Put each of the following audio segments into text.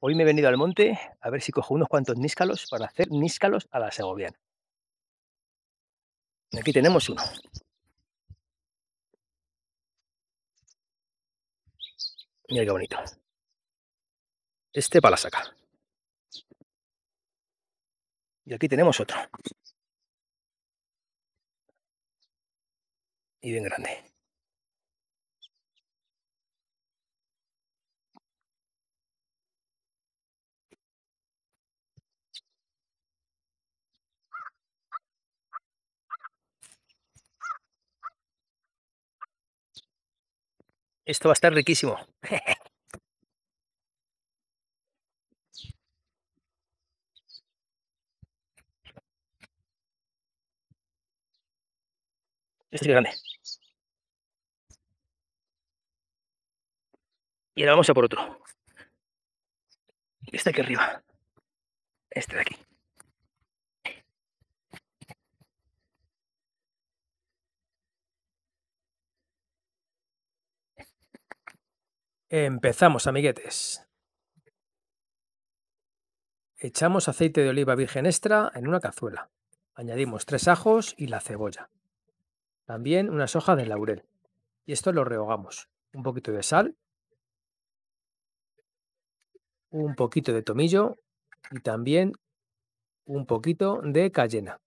Hoy me he venido al monte a ver si cojo unos cuantos níscalos para hacer níscalos a la segoviana. Aquí tenemos uno. Mira qué bonito. Este para la saca. Y aquí tenemos otro. Y bien grande. Esto va a estar riquísimo. Este es grande. Y ahora vamos a por otro. Este aquí arriba. Este de aquí. Empezamos, amiguetes. Echamos aceite de oliva virgen extra en una cazuela. Añadimos tres ajos y la cebolla. También unas hojas de laurel. Y esto lo rehogamos. Un poquito de sal, un poquito de tomillo y también un poquito de cayena.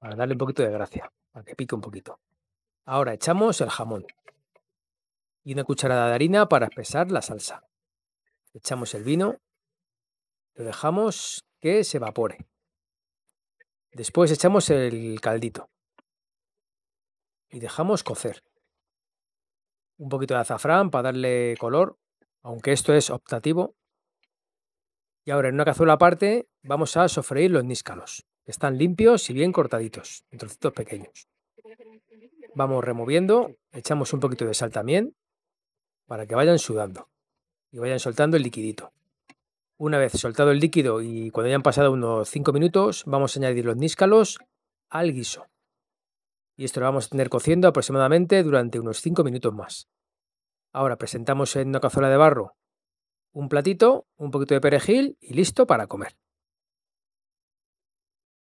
Para darle un poquito de gracia, para que pique un poquito. Ahora echamos el jamón y una cucharada de harina para espesar la salsa. Echamos el vino, lo dejamos que se evapore. Después echamos el caldito y dejamos cocer. Un poquito de azafrán para darle color, aunque esto es optativo. Y ahora en una cazuela aparte vamos a sofreír los níscalos, que están limpios y bien cortaditos, en trocitos pequeños. Vamos removiendo, echamos un poquito de sal también para que vayan sudando y vayan soltando el liquidito. Una vez soltado el líquido y cuando hayan pasado unos 5 minutos, vamos a añadir los níscalos al guiso. Y esto lo vamos a tener cociendo aproximadamente durante unos 5 minutos más. Ahora presentamos en una cazuela de barro un platito, un poquito de perejil y listo para comer.